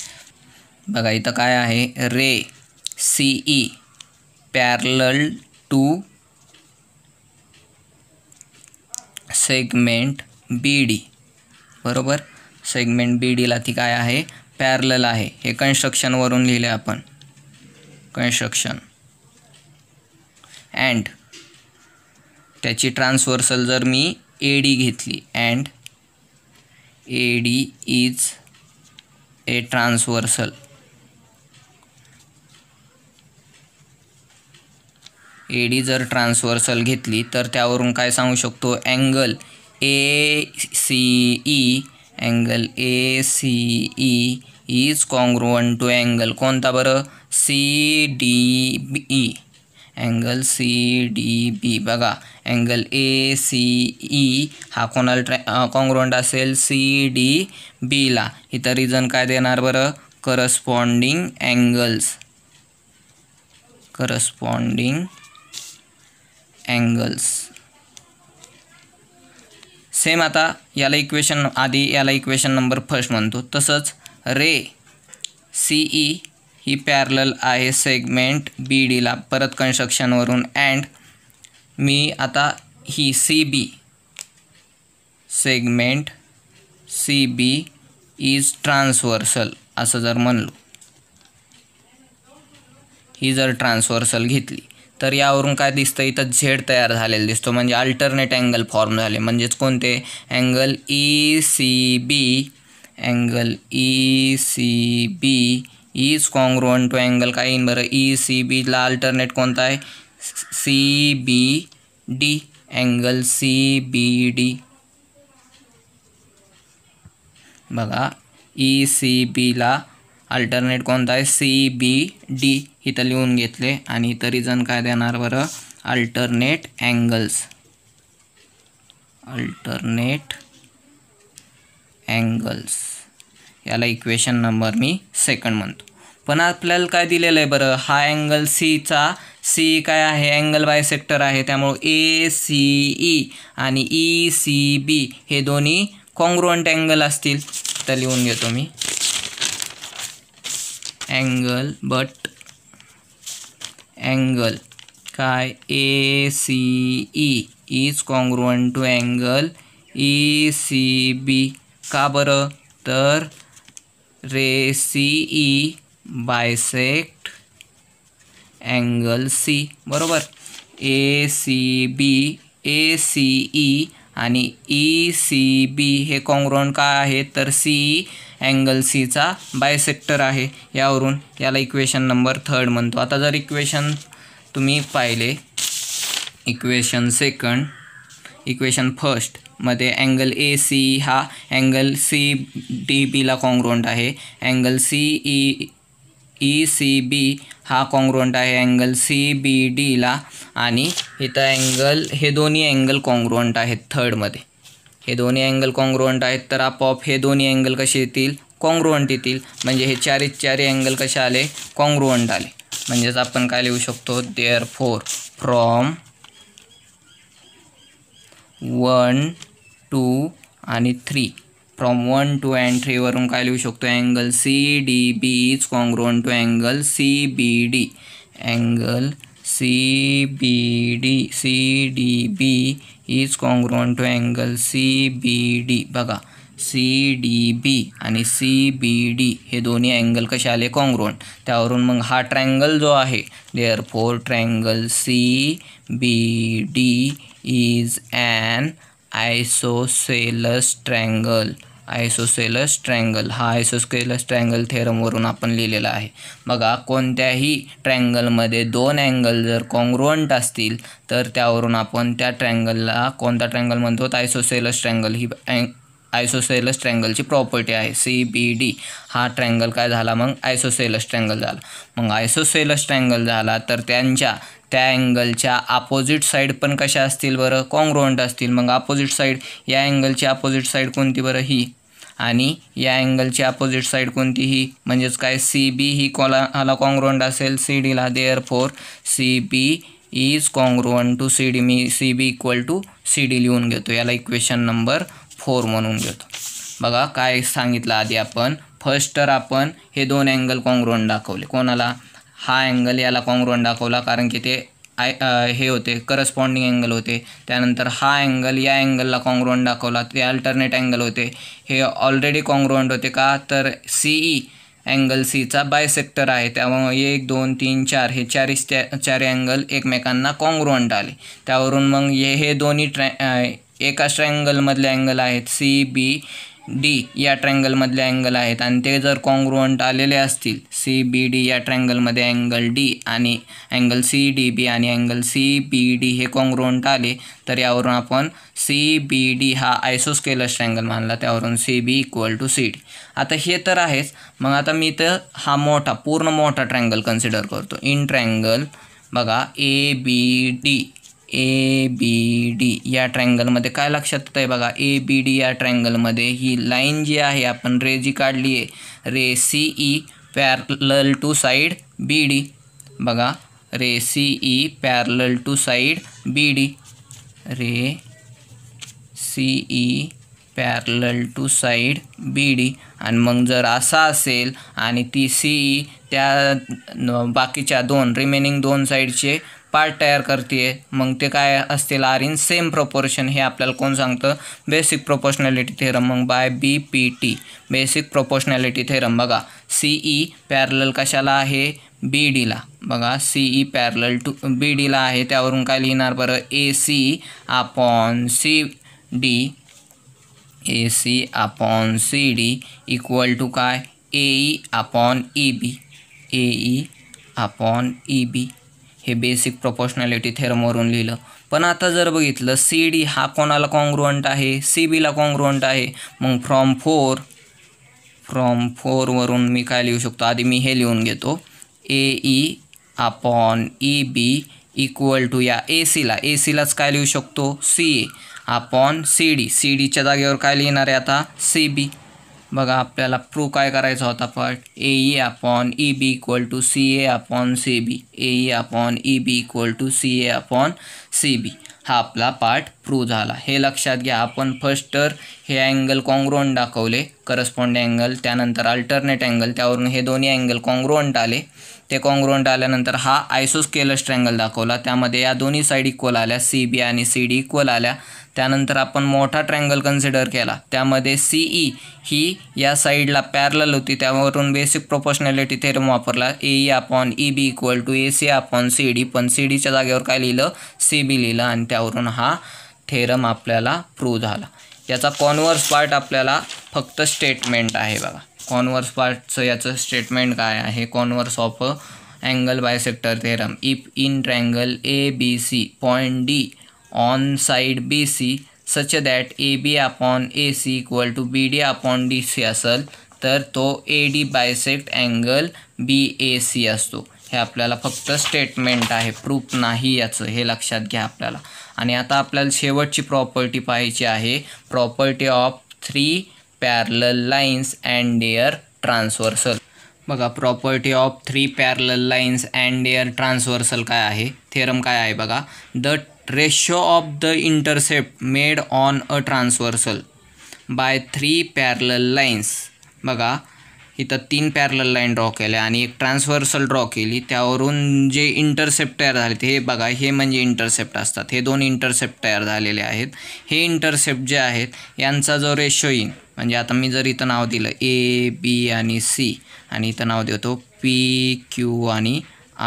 बघा इथं काय आहे ray CE parallel to segment B D बरोबर सेगमेंट बी डीला ती काय आहे पॅरलल आहे हे कन्स्ट्रक्शनवरून लिहिले आपण कन्स्ट्रक्शन अँड त्याची ट्रान्सवर्सल जर मी ए डी घेतली and A D is a transversal A D जर ट्रान्सवर्सल घेतली तर त्यावरून काय सांगू शकतो angle A C E angle A C E is congruent to angle कोणता बरं C D E angle C D B बघा अँगल ए सी ई हा कोणाला ट्रॅ कॉन्ग्रुवंट असेल सी डी बीला इथं रिझन काय देणार बरं corresponding angles corresponding angles same आता याला इक्वेशन आधी याला इक्वेशन नंबर फर्स्ट म्हणतो तसंच रे सी ई e ही पॅरल आहे सेगमेंट बी डीला परत कन्स्ट्रक्शनवरून अँड मी आता ही C B segment C B is transversal असं जर म्हणलो ही जर ट्रान्सवर्सल घेतली तर यावरून काय दिसतं इथं झेड तयार झालेला दिसतो म्हणजे अल्टरनेट अँगल फॉर्म झाले म्हणजेच कोणते angle E C B angle E C B is congruent to angle काय येईन बरं ई सी बीला अल्टरनेट कोणता आहे C B D angle C B D बघा ई सी बीला अल्टरनेट कोणता आहे सी बी डी इथं लिहून घेतले आणि इथं रिझन काय देणार बरं अल्टरनेट अँगल्स अल्टरनेट अँगल्स याला इक्वेशन नंबर मी सेकंड म्हणतो पण आपल्याला काय दिलेलं आहे बरं हा अँगल सीचा सी काय आहे अँगल बाय सेक्टर आहे त्यामुळं ए सी ई आणि ई सी बी हे दोन्ही कॉन्ग्रुअंट अँगल असतील तर लिहून घेतो मी अँगल बट angle काय A C E is congruent to angle E C B का बरं तर ray C E bisect angle C बरोबर A C B A C E आणि ई सी बी हे कॉन्ग्रुअन काय आहे तर सी ई अँगल सीचा बायसेक्टर आहे यावरून याला इक्वेशन नंबर थर्ड म्हणतो आता जर इक्वेशन तुम्ही पाहिले इक्वेशन सेकंड इक्वेशन फर्स्टमध्ये अँगल ए सी हा अँगल सी डी बीला कॉन्ग्रोंट आहे angle C E E C B हा कॉंग्रोंट आहे अँगल सी बी डीला आणि इथं अँगल हे दोन्ही अँगल कॉन्ग्रोंट आहेत थर्डमध्ये हे दोन्ही अँगल कॉन्ग्रोवंट आहेत तर आपोआप हे दोन्ही अँगल कसे येतील कॉन्ग्रुवंट येतील म्हणजे हे चारी चारी अँगल कसे आले कॉन्ग्रुवंट आले म्हणजेच आपण काय लिहू शकतो therefore from one two आणि three from one two and थ्रीवरून काय लिहू शकतो angle C D B is congruent to angle C B D angle C B D C D B is congruent to angle C B D बघा C D B आणि C B D हे दोन्ही angle कसे आले कॉन्ग्रोन त्यावरून मग हा triangle जो आहे therefore triangle C B D is an isosceles triangle isosceles triangle हा आयसोसेलस ट्रँगल थेरमवरून आपण लिहिलेला आहे बघा कोणत्याही ट्रँगलमध्ये दोन अँगल जर कॉंग्रुअंट असतील तर त्यावरून आपण त्या ट्रँगलला कोणता ट्रँगल म्हणतो तर आयसोसेलस ट्रँगल ही अँग आयसोसेलस ट्रँगलची प्रॉपर्टी आहे सी बी डी हा ट्रँगल काय झाला मग आयसोसेलस ट्रँगल झाला मग आयसोसेलस ट्रँगल झाला तर त्यांच्या त्या अँगलच्या अपोजिट साईड पण कशा असतील बरं कॉंग्रोंट असतील मग अपोजिट साईड या अँगलची अपोजिट साईड कोणती बरं ही आणि या अँगलची अपोजिट साईड ही म्हणजेच काय सी बी ही कॉला हाला कॉंग्रोंट असेल सी डीला therefore C B is congruent to C D मी C B equal to C D लिहून घेतो याला इक्वेशन नंबर फोर म्हणून घेतो बघा काय सांगितलं आधी आपण फर्स्ट तर आपण हे दोन अँगल कॉन्ग्रोन दाखवले कोणाला हा अँगल याला कॉंग्रोन दाखवला कारण की ते आय हे होते करस्पॉन्डिंग अँगल होते त्यानंतर हा अँगल या अँगलला कॉंग्रोन दाखवला ते अल्टरनेट अँगल होते हे ऑलरेडी कॉंग्रोन होते का तर सी ई अँगल सीचा बायसेक्टर आहे त्यामुळे एक दोन तीन चार हे चारी चार अँगल एकमेकांना कॉंग्रोंट आले त्यावरून मग हे हे दोन्ही ट्रॅ एकाच ट्रँगलमधले अँगल आहेत सी बी डी या ट्रँगलमधले अँगल आहेत आणि ते जर कॉंग्रुवंट आलेले असतील सी बी डी या ट्रँगलमध्ये अँगल डी आणि अँगल सी डी बी आणि अँगल सी बी डी हे कॉंग्रुवंट आले तर यावरून आपण सी बी डी हा आयसोस्केलस ट्रँगल मानला त्यावरून C B equal to C D आता हे तर आहेच मग आता मी तर हा मोठा पूर्ण मोठा ट्रँगल कन्सिडर करतो इन ट्रँगल बघा A B D A B D या ट्रँगलमध्ये काय लक्षात येतं आहे बघा ए बी डी या ट्रँगलमध्ये ही लाईन जी आहे आपण रे जी काढली आहे ray C E parallel to side B D बघा ray C E parallel to side B D ray C E parallel to side B D आणि मग जर असा असेल आणि ती सी ई e, त्या बाकीच्या दोन रिमेनिंग दोन साईडचे पार्ट तयार करते आहे मग ते काय असतील आर इन सेम प्रोपोर्शन हे आपल्याला कोण सांगतं बेसिक प्रोपोर्शनॅलिटी थेरम मग by B P T basic proportionality theorem बघा सी ई पॅरल कशाला आहे बी डीला बघा C E parallel to B डीला आहे त्यावरून काय लिहिणार बरं A C upon C D A C upon C D equal to काय A E upon E B A E upon E B हे बेसिक प्रपोशनॅलिटी थेरमवरून लिहिलं पण आता जर बघितलं सी डी हा कोणाला कॉंग्रुअंट आहे सी बीला कॉंग्रुअंट आहे मग फ्रॉम फोर फ्रॉम फोरवरून मी काय लिहू शकतो आधी मी हे लिहून घेतो A E upon E B equal to या ए सीला ए सीलाच काय लिहू शकतो C A upon C D C डीच्या जागेवर काय लिहिणार आहे आता सी बी बघा आपल्याला प्रूव्ह काय करायचा होता first A E upon E B equal to C A upon C B A E upon E B equal to C A upon C B हा आपला पार्ट प्रूव्ह झाला हे लक्षात घ्या आपण फर्स्ट तर हे अँगल कॉंग्रोन दाखवले करस्पॉन्ड अँगल त्यानंतर अल्टरनेट अँगल त्यावरून हे दोन्ही अँगल कॉन्ग्रोंट आले ते काँग्रोंट आल्यानंतर हा आयसोस्केलस्ट अँगल दाखवला त्यामध्ये या दोन्ही साईड इक्वल आल्या सी बी आणि सी डी इक्वल आल्या त्यानंतर आपण मोठा ट्रँगल कन्सिडर केला त्यामध्ये सीई e ही या साईडला पॅरल होती त्यावरून बेसिक प्रोपोशनॅलिटी थेरम वापरला E upon E B equal to A C upon C D पण सी डीच्या जागेवर काय लिहिलं सी बी लिहिलं आणि त्यावरून हा थेरम आपल्याला प्रूव्ह झाला याचा कॉन्वर्स पार्ट आपल्याला फक्त स्टेटमेंट आहे बघा कॉन्वर्स पार्टचं याचं स्टेटमेंट काय आहे converse of angle bisector theorem if in triangle A B C point D on side BC such that AB upon AC equal to BD upon DC असेल तर तो A D bisect angle B A C असतो हे आपल्याला फक्त statement आहे proof नाही याचं हे लक्षात घ्या आपल्याला आणि आता आपल्याला शेवटची प्रॉपर्टी पाहायची आहे property of three parallel lines and their transversal बघा property of three parallel lines and their transversal काय आहे थेरम काय आहे बघा the ratio of the intercept made on a transversal by three parallel lines बघा इथं तीन पॅरल लाईन ड्रॉ केल्या आणि एक ट्रान्सव्हर्सल ड्रॉ केली त्यावरून जे इंटरसेप्ट तयार झाले ते हे बघा हे म्हणजे इंटरसेप्ट असतात हे दोन इंटरसेप्ट तयार झालेले आहेत हे इंटरसेप्ट जे आहेत यांचा जो रेशो येईल म्हणजे आता मी जर इथं नाव दिलं ए बी आणि सी आणि इथं नाव देतो पी क्यू आणि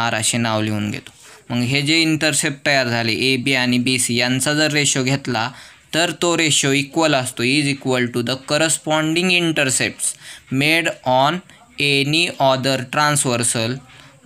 आर असे नाव लिहून घेतो मग हे जे इंटरसेप्ट तयार झाले ए बी आणि बी सी यांचा जर रेशो घेतला तर तो रेशो इक्वल असतो is equal to the corresponding intercepts made on any other transversal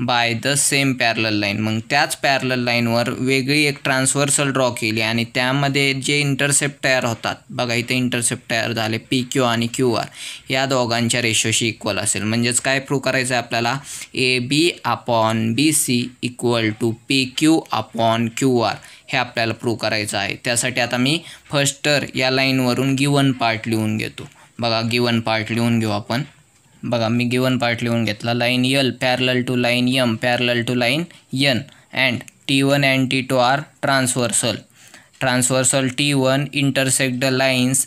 by the same parallel line मग त्याच पॅरल लाईनवर वेगळी एक ट्रान्सव्हर्सल ड्रॉ केली आणि त्यामध्ये जे इंटरसेप्ट तयार होतात बघा इथे इंटरसेप्ट तयार झाले पी क्यू आणि क्यू आर या दोघांच्या रेशोशी इक्वल असेल म्हणजेच काय प्रूव्ह करायचं आहे आपल्याला A B upon B C equal to P Q upon Q R हे आपल्याला प्रूव्ह करायचं आहे त्यासाठी आता मी फर्स्ट या लाईनवरून गिवन पार्ट लिहून घेतो बघा गिवन पार्ट लिहून घेऊ आपण बघा मी गिवन पार्ट लिहून घेतला line L parallel to line M parallel to line N and T one and T two are transversal transversal T one intersect the lines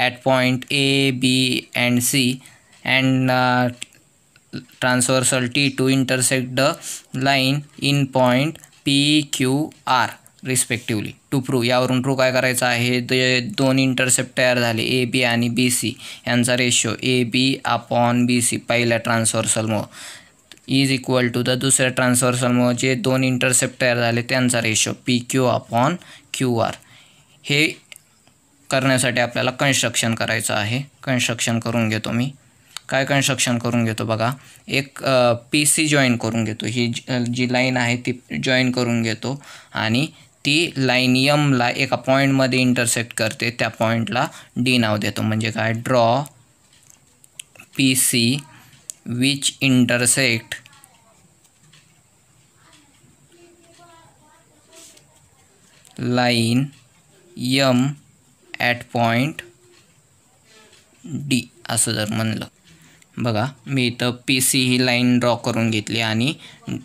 at point A B and C and transversal T two intersect the line in point P Q R respectively to prove यावरून prove काय करायचं आहे ते दोन intercept तयार झाले A B आणि B C यांचा ratio A B upon B C पहिल्या ट्रान्सवर्सलमुळं इज इक्वल टू द दुसऱ्या ट्रान्सवर्सलमुळं जे दोन इंटरसेप्ट तयार झाले त्यांचा ratio P Q upon Q R हे करण्यासाठी आपल्याला कन्स्ट्रक्शन करायचं आहे कन्स्ट्रक्शन करून घेतो मी काय कन्स्ट्रक्शन करून घेतो बघा एक पी सी जॉईन करून घेतो ही जी लाईन आहे ती जॉईन करून घेतो आणि ती यमला एका पॉईंटमध्ये इंटरसेक्ट करते त्या पॉईंटला डी नाव देतो म्हणजे काय draw P C which intersect line M at point D असं जर म्हणलं बघा मी इथं पी सी ही लाईन ड्रॉ करून घेतली आणि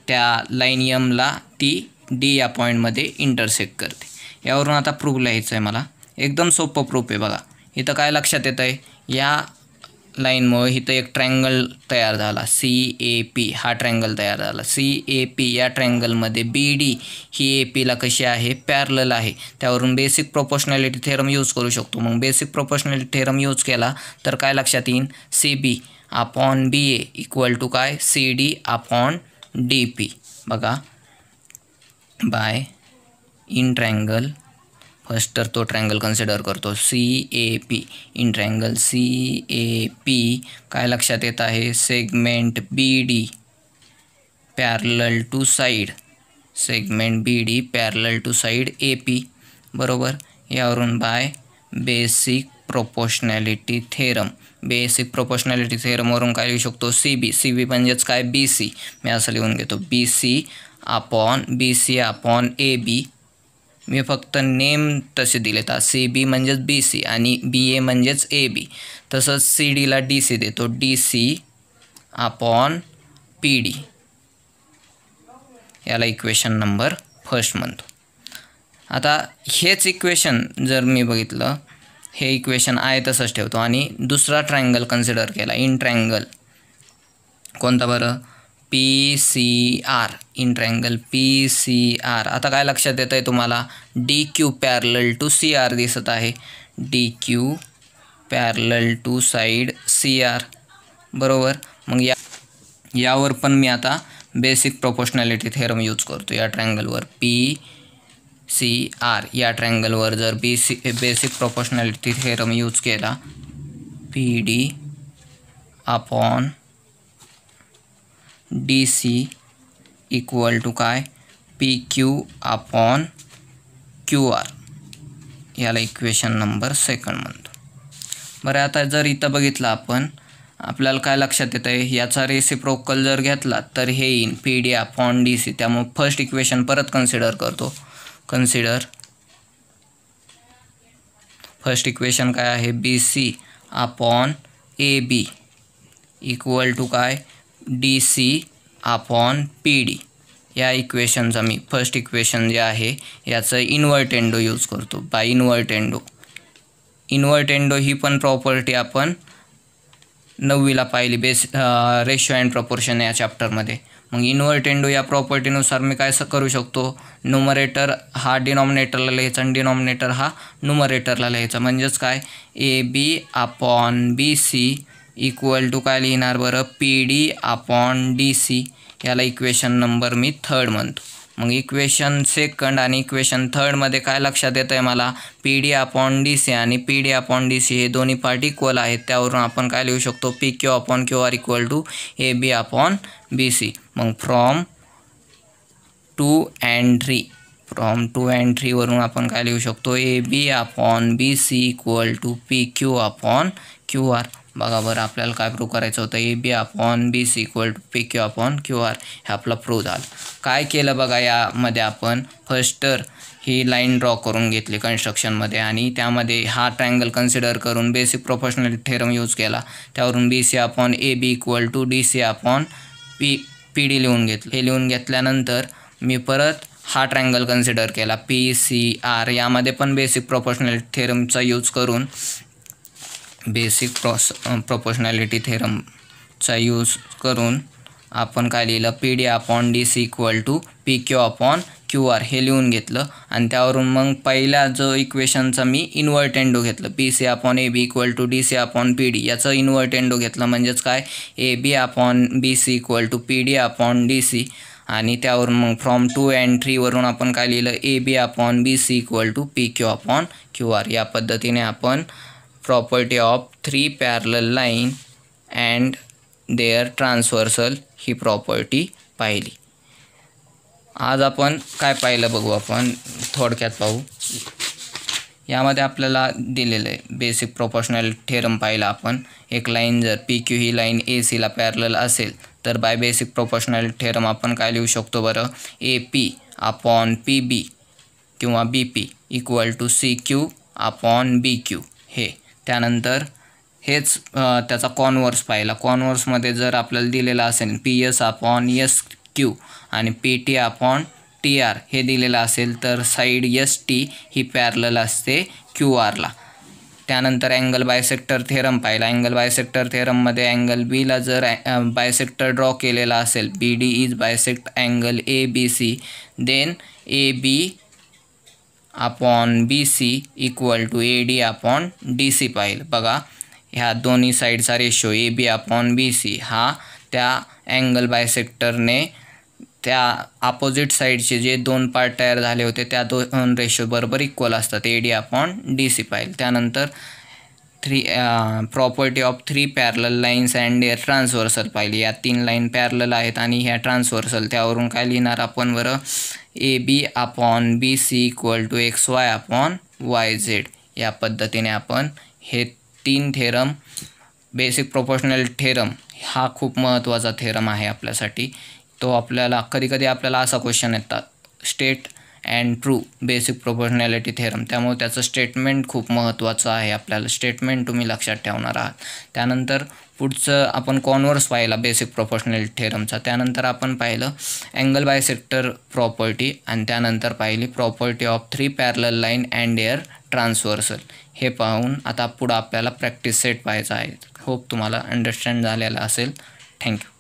त्या लाईन यमला ती डी या पॉईंटमध्ये इंटरसेक्ट करते यावरून आता प्रूफ लिहायचं आहे मला एकदम सोपं प्रूफ आहे बघा इथं काय लक्षात येतं आहे या लाईनमुळे इथं एक ट्रँगल तयार झाला सी ए पी हा ट्रँगल तयार झाला सी ए पी या ट्रँगलमध्ये बी डी ही ए पीला कशी आहे पॅरलल आहे त्यावरून बेसिक प्रोपोशनॅलिटी थेरम यूज करू शकतो मग बेसिक प्रोपोर्शनॅलिटी थेरम यूज केला तर काय लक्षात येईल C B upon B A equal to काय C D upon D P बघा बाय इन ट्रँगल फर्स्ट तर तो ट्रँगल कन्सिडर करतो C A P in triangle C A P काय लक्षात येत आहे segment B D parallel to side segment B D parallel to side A P बरोबर यावरून by basic proportionality theorem basic proportionality थेरमवरून काय लिहू शकतो सी बी सी बी म्हणजेच काय बी सी मी असं लिहून घेतो B C upon B C upon A B मी फक्त नेम तसे दिलेत सी बी म्हणजेच बी सी आणि बी ए म्हणजेच ए बी तसंच सी डीला डी सी देतो D C upon P D याला इक्वेशन नंबर फर्स्ट म्हणतो आता हेच इक्वेशन जर मी बघितलं हे इक्वेशन आहे तसंच ठेवतो आणि दुसरा ट्रायंगल कन्सिडर केला इन ट्रँगल कोणता बरं P C R in triangle P C R आता काय लक्षात येत आहे तुम्हाला D Q parallel to C R दिसत आहे D Q parallel to side C R बरोबर मग या यावर पण मी आता बेसिक प्रोपोर्शनॅलिटी थेरम यूज करतो या ट्रँगलवर पी सी आर या ट्रँगलवर जर बी सी बेसिक प्रोपोशनॅलिटीत थेरम यूज केला P D upon D C equal to काय P Q upon Q R याला इक्वेशन नंबर सेकंड म्हणतो बरं आता जर इथं बघितलं आपण आपल्याला काय लक्षात येतं आहे याचा रेसिप्रोकल जर घेतला तर हे in P D upon D C त्यामुळे फर्स्ट इक्वेशन परत कन्सिडर करतो कन्सिडर फर्स्ट इक्वेशन काय आहे B C upon A B equal to काय D C upon P D या इक्वेशनचा मी फर्स्ट इक्वेशन जे आहे याचं इन्व्हर्टेंडो यूज करतो बाय इन्व्हर्टेंडो इन्व्हर्टेंडो ही पण प्रॉपर्टी आपण नववीला पाहिली बेस रेशो अँड प्रपोर्शन या चॅप्टरमध्ये मग इन्व्हर्टेंडो या प्रॉपर्टीनुसार मी काय करू शकतो नुमरेटर हा डिनॉमिनेटरला लिहायचा आणि डिनॉमिनेटर हा नुमरेटरला लिहायचा म्हणजेच काय A B upon B C equal to काय लिहिणार बरं P D upon D C याला इक्वेशन नंबर मी थर्ड म्हणतो मग इक्वेशन सेकंड आणि इक्वेशन थर्डमध्ये काय लक्षात येतं आहे मला P D upon D C आणि P D upon D C हे दोन्ही पार्ट इक्वल आहेत त्यावरून आपण काय लिहू शकतो P Q upon Q R equal to A B upon B C मग from two and three from two and थ्रीवरून आपण काय लिहू शकतो A B upon B C equal to P Q upon Q R बघा बरं आपल्याला काय प्रूव्ह करायचं होतं A B upon B C equal to P Q upon Q R हे आपला प्रूव्ह झालं काय केलं बघा यामध्ये आपण फर्स्ट ही लाईन ड्रॉ करून घेतली कन्स्ट्रक्शनमध्ये आणि त्यामध्ये हा ट्रँगल कन्सिडर करून बेसिक प्रोफेशनल थेरम यूज केला त्यावरून B C upon A B equal to D C upon P P D लिहून घेतलं हे लिहून घेतल्यानंतर मी परत हा ट्रँगल कन्सिडर केला पी सी आर यामध्ये पण बेसिक प्रोफेशनल थेरमचा यूज करून बेसिक प्रॉस प्रोपोशनॅलिटी थेरमचा यूज करून आपण काय लिहिलं P D upon D C equal to P Q upon Q R हे लिहून घेतलं आणि त्यावरून मग पहिल्या जो इक्वेशनचा मी इन्व्हर्टेंडो घेतलं P C upon A B equal to D C upon P D याचं इन्व्हर्टेंडो घेतलं म्हणजेच काय A B upon B C equal to P D upon D C आणि त्यावरून मग फ्रॉम टू अँड थ्रीवरून आपण काय लिहिलं A B upon B C equal to P Q upon Q R या पद्धतीने आपण property of three parallel line and their transversal ही प्रॉपर्टी पाहिली आज आपण काय पाहिलं बघू आपण थोडक्यात पाहू यामध्ये आपल्याला दिलेलं आहे बेसिक प्रोपोर्शनल थेरम पाहिला आपण एक लाईन जर पी क्यू ही लाईन ए सीला पॅरल असेल तर बाय बेसिक प्रोपोर्शनल थेरम आपण काय लिहू शकतो बरं A P upon P B किंवा B P equal to C Q upon B Q हे त्यानंतर हेच त्याचा कॉनवर्स पाहिला कॉनवर्समध्ये जर आपल्याला दिलेला असेल P S upon S Q आणि P T upon T R हे दिलेलं असेल तर साईड एस टी ही पॅरल असते क्यू आरला त्यानंतर अँगल बायसेक्टर थेरम पाहिला अँगल बायसेक्टर थेरममध्ये अँगल बीला जर बायसेक्टर ड्रॉ केलेला असेल B D is bisect angle A B C then A B upon B C equal to A D upon D C पाहिजे बघा ह्या दोन्ही साईडचा ratio A B upon B C हा त्या अँगल बायसेक्टरने त्या अपोजिट साईडचे जे दोन पार्ट तयार झाले होते त्या दोन रेशो बरोबर इक्वल असतात A D upon D C पाहिजे त्यानंतर three property of three parallel lines and their transversal पाहिली या तीन लाईन पॅरल आहेत आणि ह्या ट्रान्सव्हर्सल त्यावरून काय लिहिणार आपण बरं A B upon B C equal to X Y upon Y Z या पद्धतीने आपण हे तीन थेरम बेसिक प्रोपोर्शनल थेरम हा खूप महत्त्वाचा थेरम आहे आपल्यासाठी तो आपल्याला कधीकधी आपल्याला असा क्वेश्चन येतात state and prove basic proportionality theorem त्यामुळे त्याचं स्टेटमेंट खूप महत्त्वाचं आहे आपल्याला स्टेटमेंट तुम्ही लक्षात ठेवणार आहात त्यानंतर पुढचं आपण कॉन्वर्स पाहिला बेसिक प्रोफेशनल थेरमचा त्यानंतर आपण पाहिलं अँगल सेक्टर प्रॉपर्टी आणि त्यानंतर पाहिली property of three parallel line and their transversal हे पाहून आता पुढं आपल्याला प्रॅक्टिस सेट पाहायचं आहे होप तुम्हाला अंडरस्टँड झालेला असेल थँक्यू